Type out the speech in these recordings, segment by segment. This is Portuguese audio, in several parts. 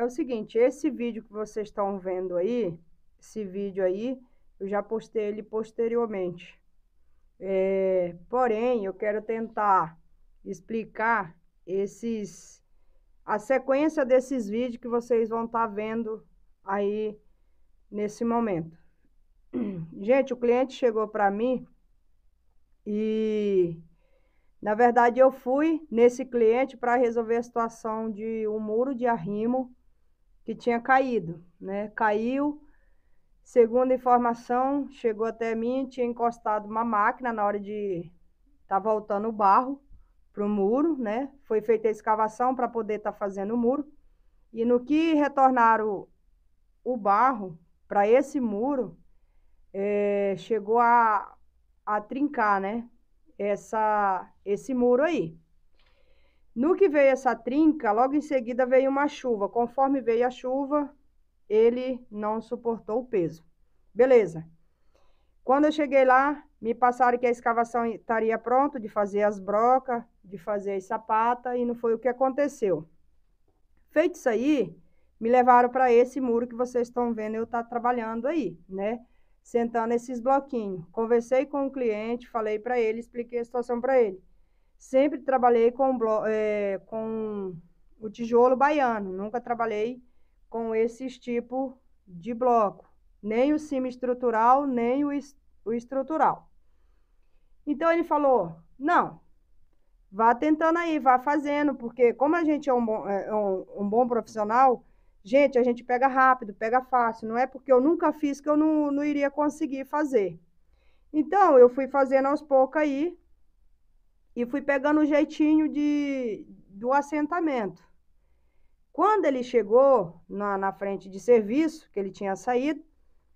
é o seguinte, esse vídeo que vocês estão vendo aí, esse vídeo aí, eu já postei ele posteriormente. É, porém, eu quero tentar explicar esses a sequência desses vídeos que vocês vão estar tá vendo aí nesse momento. Gente, o cliente chegou para mim e na verdade eu fui nesse cliente para resolver a situação de um muro de arrimo que tinha caído, né? Caiu, segundo a informação, chegou até mim, tinha encostado uma máquina na hora de tá voltando o barro pro muro, né? Foi feita a escavação para poder estar tá fazendo o muro. E no que retornaram o barro para esse muro, é, chegou a, a trincar, né? Essa, esse muro aí. No que veio essa trinca, logo em seguida veio uma chuva. Conforme veio a chuva, ele não suportou o peso. Beleza. Quando eu cheguei lá, me passaram que a escavação estaria pronta de fazer as brocas, de fazer as sapatas, e não foi o que aconteceu. Feito isso aí, me levaram para esse muro que vocês estão vendo eu estar tá trabalhando aí, né? Sentando esses bloquinhos. Conversei com o cliente, falei para ele, expliquei a situação para ele. Sempre trabalhei com, é, com o tijolo baiano, nunca trabalhei com esses tipos de bloco, nem o estrutural nem o, est o estrutural. Então ele falou: não, vá tentando aí, vá fazendo, porque como a gente é um bom, é, é um, um bom profissional, gente, a gente pega rápido, pega fácil, não é porque eu nunca fiz que eu não, não iria conseguir fazer. Então eu fui fazendo aos poucos aí, e fui pegando o jeitinho de, do assentamento. Quando ele chegou na, na frente de serviço, que ele tinha saído,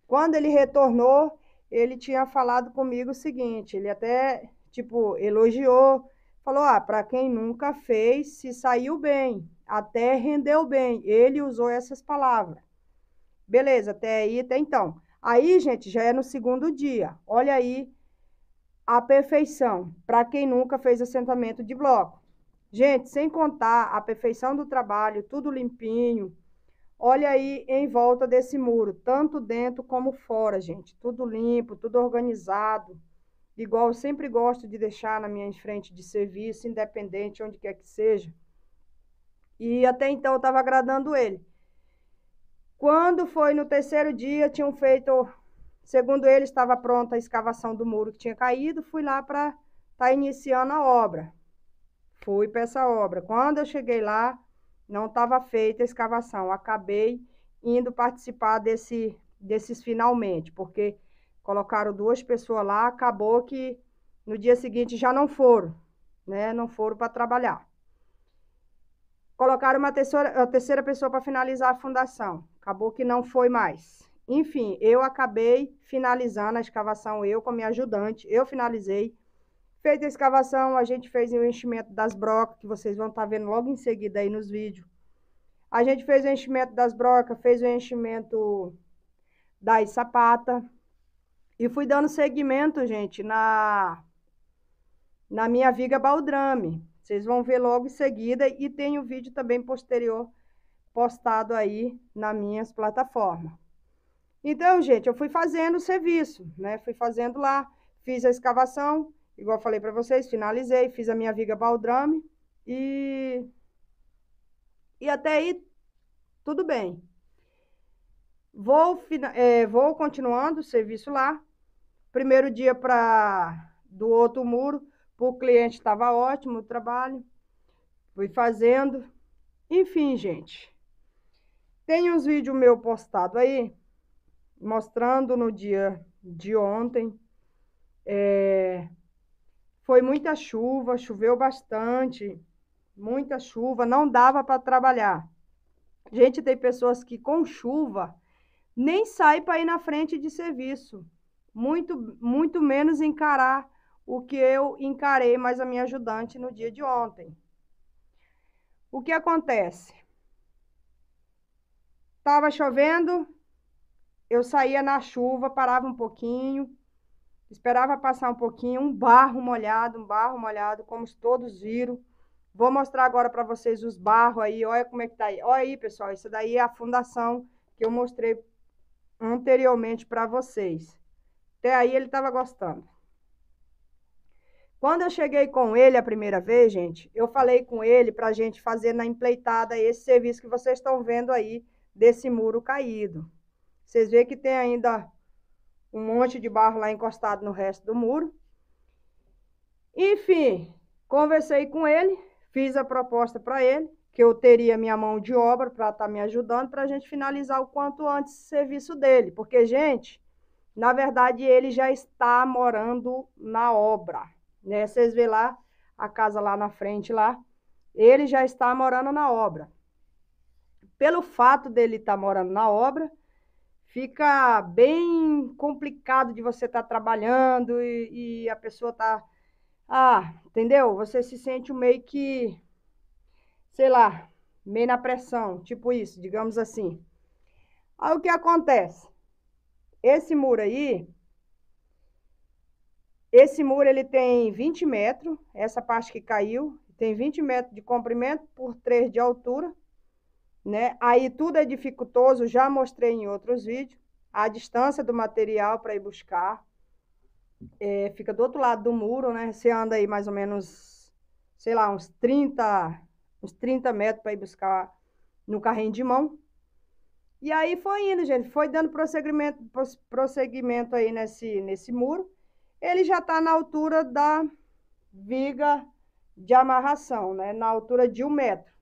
quando ele retornou, ele tinha falado comigo o seguinte: ele até, tipo, elogiou, falou: ah, para quem nunca fez, se saiu bem, até rendeu bem. Ele usou essas palavras. Beleza, até aí, até então. Aí, gente, já é no segundo dia. Olha aí a perfeição para quem nunca fez assentamento de bloco. Gente, sem contar a perfeição do trabalho, tudo limpinho. Olha aí em volta desse muro, tanto dentro como fora, gente. Tudo limpo, tudo organizado. Igual eu sempre gosto de deixar na minha frente de serviço, independente, onde quer que seja. E até então eu estava agradando ele. Quando foi no terceiro dia, tinham feito Segundo ele, estava pronta a escavação do muro que tinha caído, fui lá para estar tá iniciando a obra. Fui para essa obra. Quando eu cheguei lá, não estava feita a escavação. Acabei indo participar desse, desses finalmente, porque colocaram duas pessoas lá, acabou que no dia seguinte já não foram, né? Não foram para trabalhar. Colocaram uma terceira, uma terceira pessoa para finalizar a fundação. Acabou que não foi mais. Enfim, eu acabei finalizando a escavação, eu com a minha ajudante, eu finalizei. Feita a escavação, a gente fez o enchimento das brocas, que vocês vão estar tá vendo logo em seguida aí nos vídeos. A gente fez o enchimento das brocas, fez o enchimento das sapatas. E fui dando seguimento, gente, na, na minha viga baldrame. Vocês vão ver logo em seguida e tem o vídeo também posterior postado aí nas minhas plataformas. Então, gente, eu fui fazendo o serviço, né? Fui fazendo lá, fiz a escavação, igual falei para vocês, finalizei, fiz a minha viga baldrame e e até aí tudo bem. Vou é, vou continuando o serviço lá. Primeiro dia para do outro muro, para o cliente estava ótimo o trabalho. Fui fazendo. Enfim, gente. Tem uns vídeos meu postado aí mostrando no dia de ontem. É, foi muita chuva, choveu bastante, muita chuva, não dava para trabalhar. Gente, tem pessoas que com chuva nem sai para ir na frente de serviço, muito, muito menos encarar o que eu encarei mais a minha ajudante no dia de ontem. O que acontece? Estava chovendo, eu saía na chuva, parava um pouquinho, esperava passar um pouquinho, um barro molhado, um barro molhado, como todos viram. Vou mostrar agora para vocês os barros aí, olha como é que tá aí. Olha aí, pessoal, isso daí é a fundação que eu mostrei anteriormente para vocês. Até aí ele estava gostando. Quando eu cheguei com ele a primeira vez, gente, eu falei com ele para a gente fazer na empleitada esse serviço que vocês estão vendo aí desse muro caído. Vocês veem que tem ainda um monte de barro lá encostado no resto do muro. Enfim, conversei com ele, fiz a proposta para ele, que eu teria minha mão de obra para estar tá me ajudando para a gente finalizar o quanto antes o serviço dele. Porque, gente, na verdade ele já está morando na obra. Né? Vocês vê lá a casa lá na frente lá, ele já está morando na obra. Pelo fato dele estar tá morando na obra, fica bem complicado de você estar tá trabalhando e, e, a pessoa tá. Ah, entendeu? Você se sente meio que, sei lá, meio na pressão, tipo isso, digamos assim. Aí o que acontece? Esse muro aí, esse muro ele tem 20 metros, essa parte que caiu, tem 20 metros de comprimento por 3 de altura. Né? Aí tudo é dificultoso, já mostrei em outros vídeos, a distância do material para ir buscar. É, fica do outro lado do muro, né? Você anda aí mais ou menos, sei lá, uns 30, uns 30 metros para ir buscar no carrinho de mão. E aí foi indo, gente, foi dando prosseguimento, prosseguimento aí nesse, nesse muro. Ele já está na altura da viga de amarração, né? Na altura de um metro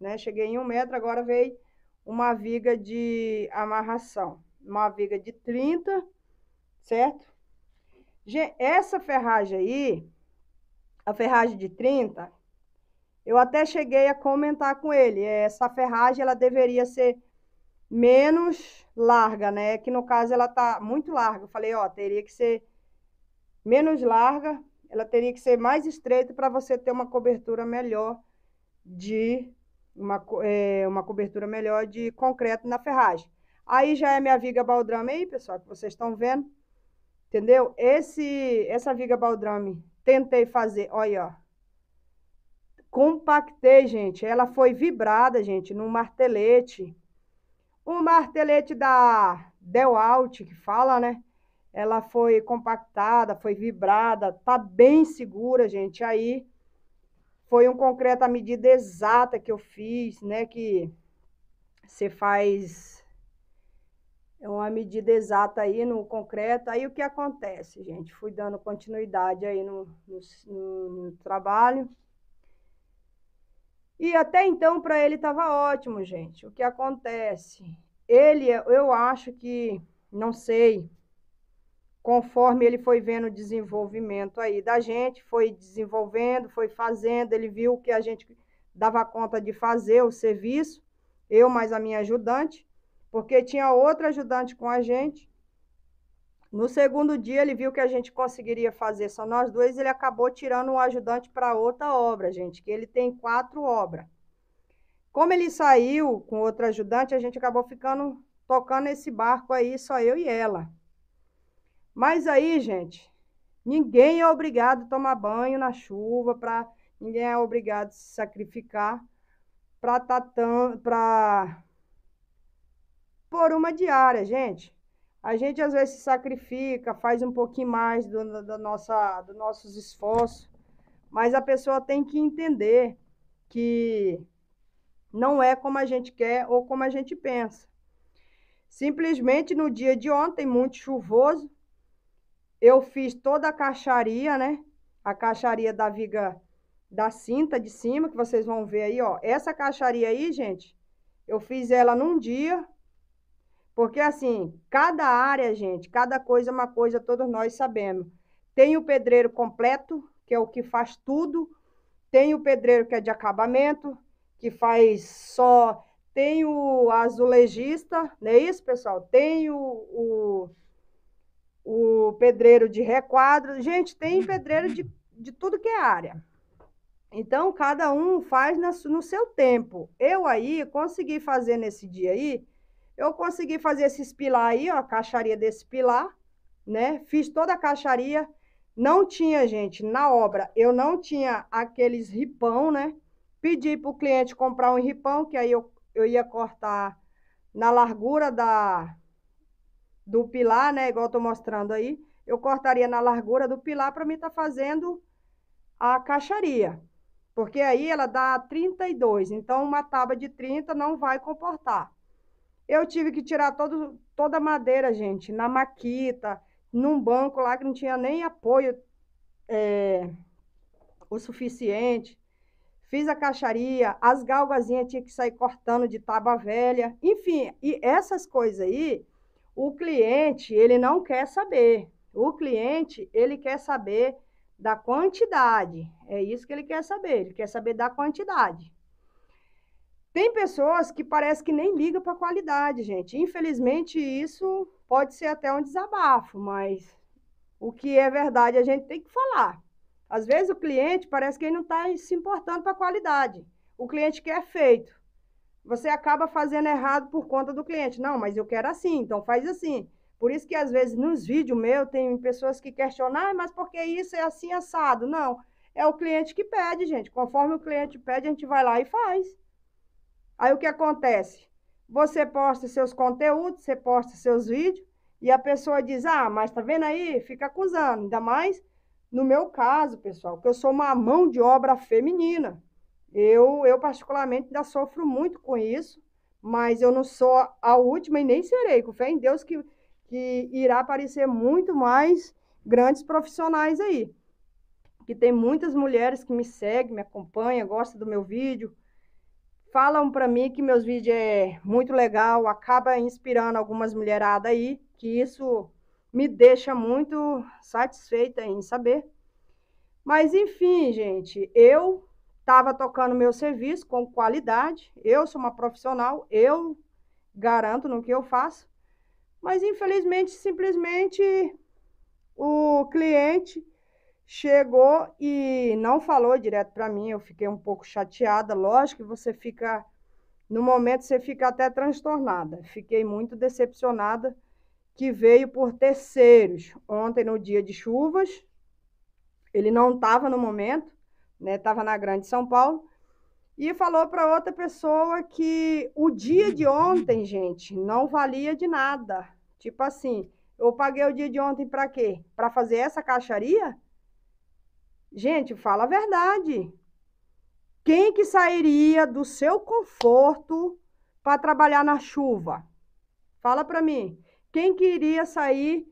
né? Cheguei em um metro, agora veio uma viga de amarração, uma viga de 30, certo? Essa ferragem aí, a ferragem de 30, eu até cheguei a comentar com ele, essa ferragem ela deveria ser menos larga, né? Que no caso ela tá muito larga. Eu falei, ó, teria que ser menos larga, ela teria que ser mais estreita para você ter uma cobertura melhor de uma, é, uma cobertura melhor de concreto na ferragem. Aí já é minha viga baldrame aí, pessoal, que vocês estão vendo. Entendeu? Esse, essa viga baldrame, tentei fazer, olha, ó. Compactei, gente. Ela foi vibrada, gente, num martelete. Um martelete da Delalt, que fala, né? Ela foi compactada, foi vibrada, tá bem segura, gente. Aí foi um concreto à medida exata que eu fiz, né? Que você faz é uma medida exata aí no concreto. Aí o que acontece, gente? Fui dando continuidade aí no, no, no trabalho. E até então para ele estava ótimo, gente. O que acontece? Ele, eu acho que, não sei, conforme ele foi vendo o desenvolvimento aí da gente, foi desenvolvendo, foi fazendo, ele viu que a gente dava conta de fazer o serviço, eu mais a minha ajudante, porque tinha outra ajudante com a gente. No segundo dia ele viu que a gente conseguiria fazer só nós dois, ele acabou tirando um ajudante para outra obra, gente, que ele tem quatro obras. Como ele saiu com outra ajudante, a gente acabou ficando tocando esse barco aí, só eu e ela. Mas aí, gente, ninguém é obrigado a tomar banho na chuva, para ninguém é obrigado a se sacrificar para tão tá para por uma diária, gente. A gente às vezes se sacrifica, faz um pouquinho mais do, do, nossa, dos nossos esforços, mas a pessoa tem que entender que não é como a gente quer ou como a gente pensa. Simplesmente no dia de ontem, muito chuvoso, eu fiz toda a caixaria, né? A caixaria da viga da cinta de cima, que vocês vão ver aí, ó. Essa caixaria aí, gente, eu fiz ela num dia, porque assim, cada área, gente, cada coisa é uma coisa, todos nós sabemos. Tem o pedreiro completo, que é o que faz tudo, tem o pedreiro que é de acabamento, que faz só, tem o azulejista, não é isso, pessoal? Tem o, o o pedreiro de requadro. Gente, tem uhum. pedreiro de, de tudo que é área. Então, cada um faz na, no seu tempo. Eu aí consegui fazer nesse dia aí, eu consegui fazer esses pilar aí, ó, a caixaria desse pilar, né? Fiz toda a caixaria. Não tinha, gente, na obra, eu não tinha aqueles ripão, né? Pedi para o cliente comprar um ripão, que aí eu, eu ia cortar na largura da, do pilar, né? Igual eu tô mostrando aí. Eu cortaria na largura do pilar para mim estar tá fazendo a caixaria. Porque aí ela dá 32, então uma tábua de 30 não vai comportar. Eu tive que tirar todo, toda a madeira, gente, na maquita, num banco lá que não tinha nem apoio é, o suficiente. Fiz a caixaria, as galgazinhas tinha que sair cortando de tábua velha. Enfim, e essas coisas aí o cliente, ele não quer saber. O cliente, ele quer saber da quantidade. É isso que ele quer saber, ele quer saber da quantidade. Tem pessoas que parece que nem ligam para a qualidade, gente. Infelizmente, isso pode ser até um desabafo, mas o que é verdade a gente tem que falar. Às vezes o cliente parece que ele não está se importando para a qualidade. O cliente quer feito você acaba fazendo errado por conta do cliente. Não, mas eu quero assim, então faz assim. Por isso que às vezes nos vídeos meu tem pessoas que questionam, ah, mas por que isso é assim assado? Não, é o cliente que pede, gente. Conforme o cliente pede, a gente vai lá e faz. Aí o que acontece? Você posta seus conteúdos, você posta seus vídeos e a pessoa diz: "Ah, mas tá vendo aí? Fica acusando". Ainda mais no meu caso, pessoal, que eu sou uma mão de obra feminina. Eu, eu particularmente, ainda sofro muito com isso, mas eu não sou a última e nem serei. Com fé em Deus que, que irá aparecer muito mais grandes profissionais aí. Que tem muitas mulheres que me seguem, me acompanham, gostam do meu vídeo, falam para mim que meus vídeos é muito legal, acaba inspirando algumas mulheradas aí, que isso me deixa muito satisfeita em saber. Mas enfim, gente, eu estava tocando meu serviço com qualidade. Eu sou uma profissional, eu garanto no que eu faço. Mas infelizmente, simplesmente o cliente chegou e não falou direto para mim. Eu fiquei um pouco chateada, lógico que você fica no momento você fica até transtornada. Fiquei muito decepcionada que veio por terceiros. Ontem no dia de chuvas, ele não estava no momento né? Estava na Grande São Paulo. E falou para outra pessoa que o dia de ontem, gente, não valia de nada. Tipo assim, eu paguei o dia de ontem para quê? Para fazer essa caixaria? Gente, fala a verdade. Quem que sairia do seu conforto para trabalhar na chuva? Fala para mim. Quem que iria sair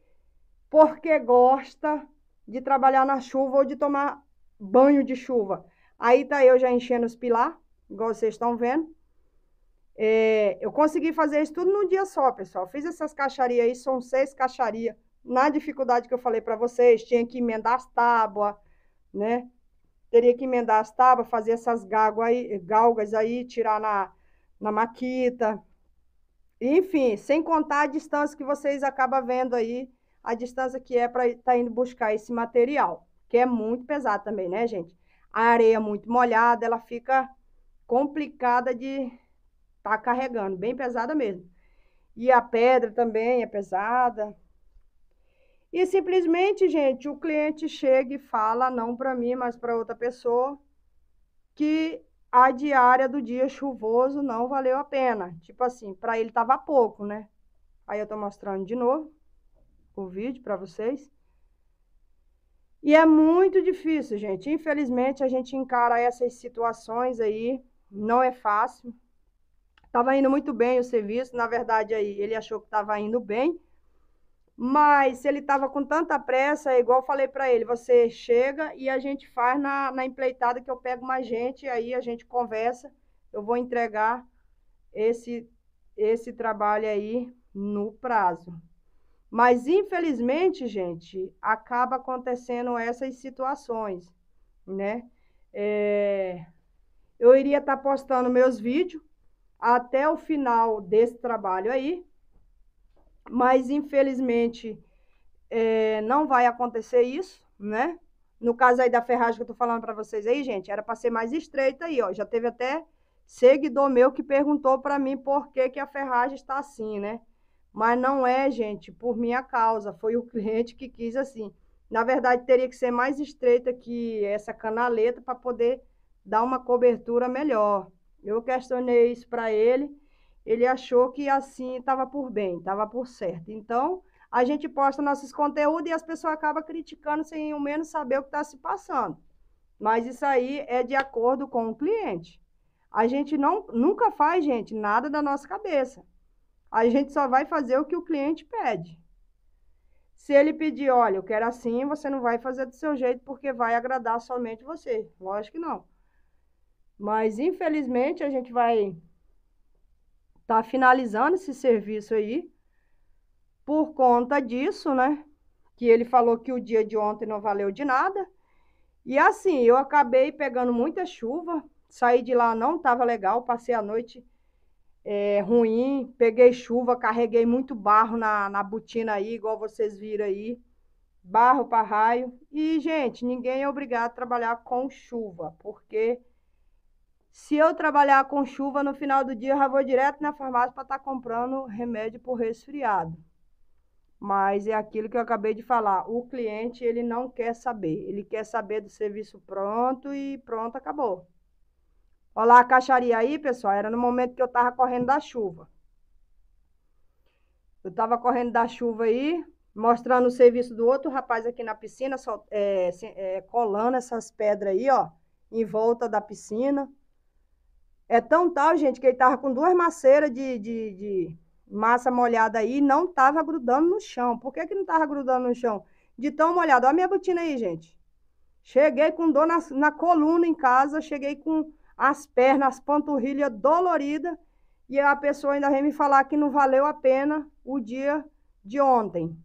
porque gosta de trabalhar na chuva ou de tomar banho de chuva. Aí tá eu já enchendo os pilar, igual vocês estão vendo. É, eu consegui fazer isso tudo num dia só, pessoal. Fiz essas caixarias aí, são seis caixarias. Na dificuldade que eu falei para vocês, tinha que emendar as tábuas, né? Teria que emendar as tábuas, fazer essas aí, galgas aí, tirar na, na maquita. Enfim, sem contar a distância que vocês acabam vendo aí, a distância que é para estar tá indo buscar esse material que é muito pesado também, né, gente? A areia muito molhada, ela fica complicada de tá carregando, bem pesada mesmo. E a pedra também é pesada. E simplesmente, gente, o cliente chega e fala, não para mim, mas para outra pessoa, que a diária do dia chuvoso não valeu a pena. Tipo assim, para ele tava pouco, né? Aí eu tô mostrando de novo o vídeo para vocês. E é muito difícil, gente. Infelizmente, a gente encara essas situações aí, não é fácil. Estava indo muito bem o serviço, na verdade, aí ele achou que estava indo bem, mas se ele estava com tanta pressa, é igual eu falei para ele: você chega e a gente faz na, na empleitada que eu pego mais gente, aí a gente conversa. Eu vou entregar esse, esse trabalho aí no prazo. Mas, infelizmente, gente, acaba acontecendo essas situações, né? É, eu iria estar tá postando meus vídeos até o final desse trabalho aí, mas, infelizmente, é, não vai acontecer isso, né? No caso aí da ferragem que eu tô falando para vocês aí, gente, era para ser mais estreita aí, ó. Já teve até seguidor meu que perguntou para mim por que, que a ferragem está assim, né? Mas não é, gente, por minha causa. Foi o cliente que quis assim. Na verdade, teria que ser mais estreita que essa canaleta para poder dar uma cobertura melhor. Eu questionei isso para ele. Ele achou que assim estava por bem, estava por certo. Então, a gente posta nossos conteúdos e as pessoas acabam criticando sem ao menos saber o que está se passando. Mas isso aí é de acordo com o cliente. A gente não, nunca faz, gente, nada da nossa cabeça. A gente só vai fazer o que o cliente pede. Se ele pedir, olha, eu quero assim, você não vai fazer do seu jeito porque vai agradar somente você. Lógico que não. Mas, infelizmente, a gente vai estar tá finalizando esse serviço aí por conta disso, né? Que ele falou que o dia de ontem não valeu de nada. E assim, eu acabei pegando muita chuva, saí de lá, não estava legal, passei a noite é, ruim, peguei chuva, carreguei muito barro na, na botina aí, igual vocês viram aí. Barro para raio. E, gente, ninguém é obrigado a trabalhar com chuva, porque se eu trabalhar com chuva, no final do dia eu já vou direto na farmácia para estar tá comprando remédio por resfriado. Mas é aquilo que eu acabei de falar. O cliente, ele não quer saber. Ele quer saber do serviço pronto e pronto, acabou. Olha lá a caixaria aí, pessoal. Era no momento que eu tava correndo da chuva. Eu tava correndo da chuva aí, mostrando o serviço do outro rapaz aqui na piscina, é, é, colando essas pedras aí, ó, em volta da piscina. É tão tal, gente, que ele tava com duas maceiras de, de, de massa molhada aí e não tava grudando no chão. Por que, que não tava grudando no chão? De tão molhado. Olha a minha botina aí, gente. Cheguei com dor na, na coluna em casa, cheguei com as pernas, as panturrilhas doloridas, e a pessoa ainda vem me falar que não valeu a pena o dia de ontem.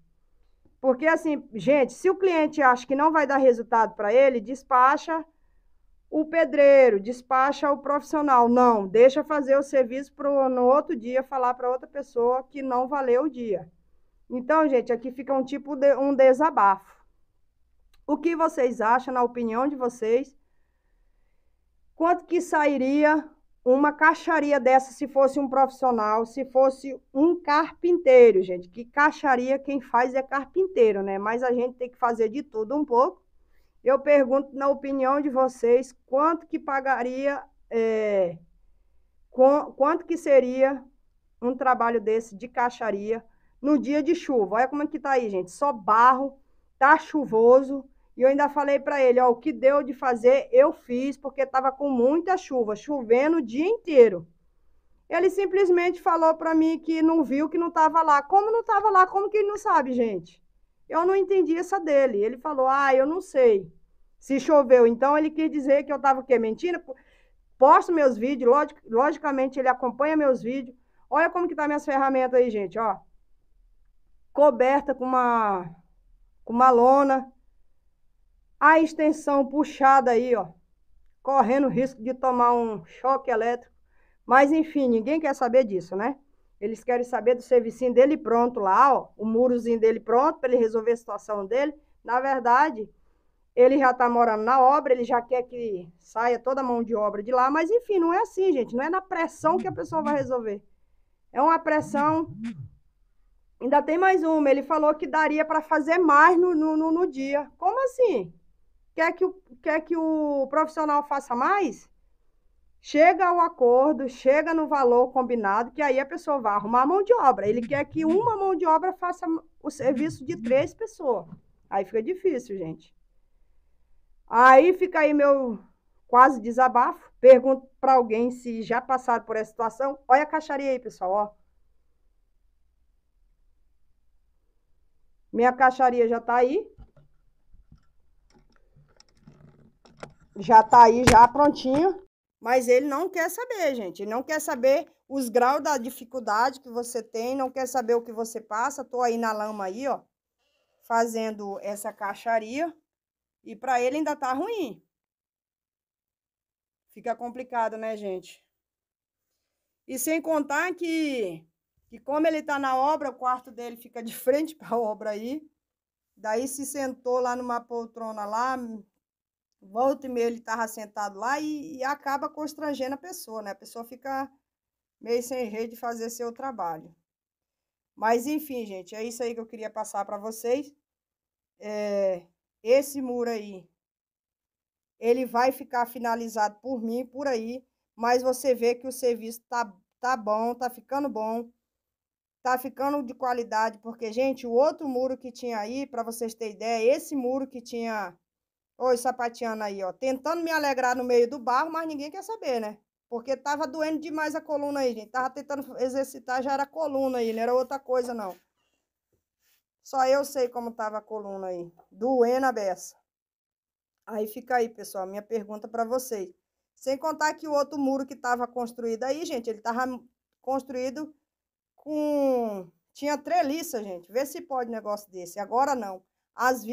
Porque, assim, gente, se o cliente acha que não vai dar resultado para ele, despacha o pedreiro, despacha o profissional. Não, deixa fazer o serviço pro, no outro dia, falar para outra pessoa que não valeu o dia. Então, gente, aqui fica um tipo de um desabafo. O que vocês acham, na opinião de vocês, quanto que sairia uma caixaria dessa se fosse um profissional, se fosse um carpinteiro, gente? Que caixaria quem faz é carpinteiro, né? Mas a gente tem que fazer de tudo um pouco. Eu pergunto, na opinião de vocês, quanto que pagaria, é, com, quanto que seria um trabalho desse de caixaria no dia de chuva? Olha como é que tá aí, gente. Só barro, tá chuvoso e eu ainda falei para ele, ó, o que deu de fazer, eu fiz, porque estava com muita chuva, chovendo o dia inteiro. Ele simplesmente falou para mim que não viu, que não estava lá. Como não estava lá? Como que ele não sabe, gente? Eu não entendi essa dele. Ele falou, ah, eu não sei se choveu. Então, ele quis dizer que eu estava o quê? Mentindo? Posto meus vídeos, log, logicamente, ele acompanha meus vídeos. Olha como que tá minhas ferramentas aí, gente, ó. Coberta com uma, com uma lona a extensão puxada aí, ó, correndo risco de tomar um choque elétrico. Mas enfim, ninguém quer saber disso, né? Eles querem saber do servicinho dele pronto lá, ó, o murozinho dele pronto para ele resolver a situação dele. Na verdade, ele já está morando na obra, ele já quer que saia toda a mão de obra de lá, mas enfim, não é assim, gente. Não é na pressão que a pessoa vai resolver. É uma pressão. Ainda tem mais uma. Ele falou que daria para fazer mais no, no, no dia. Como assim? Quer que, o, quer que o profissional faça mais? Chega ao acordo, chega no valor combinado, que aí a pessoa vai arrumar a mão de obra. Ele quer que uma mão de obra faça o serviço de três pessoas. Aí fica difícil, gente. Aí fica aí meu quase desabafo. Pergunto para alguém se já passaram por essa situação. Olha a caixaria aí, pessoal, ó. Minha caixaria já está aí. já tá aí, já prontinho. Mas ele não quer saber, gente. Ele não quer saber os graus da dificuldade que você tem, não quer saber o que você passa. Tô aí na lama aí, ó, fazendo essa caixaria. E para ele ainda tá ruim. Fica complicado, né, gente? E sem contar que, que como ele tá na obra, o quarto dele fica de frente para a obra aí. Daí se sentou lá numa poltrona lá, volta e meia ele estava sentado lá e, e, acaba constrangendo a pessoa, né? A pessoa fica meio sem jeito de fazer seu trabalho. Mas enfim, gente, é isso aí que eu queria passar para vocês. É, esse muro aí, ele vai ficar finalizado por mim, por aí, mas você vê que o serviço tá, tá bom, tá ficando bom, tá ficando de qualidade, porque, gente, o outro muro que tinha aí, para vocês terem ideia, esse muro que tinha Oi, sapateando aí, ó. Tentando me alegrar no meio do barro, mas ninguém quer saber, né? Porque tava doendo demais a coluna aí, gente. Tava tentando exercitar, já era coluna aí, não era outra coisa, não. Só eu sei como tava a coluna aí. Doendo a beça. Aí fica aí, pessoal, minha pergunta para vocês. Sem contar que o outro muro que tava construído aí, gente, ele tava construído com... Tinha treliça, gente. Vê se pode um negócio desse. Agora não. As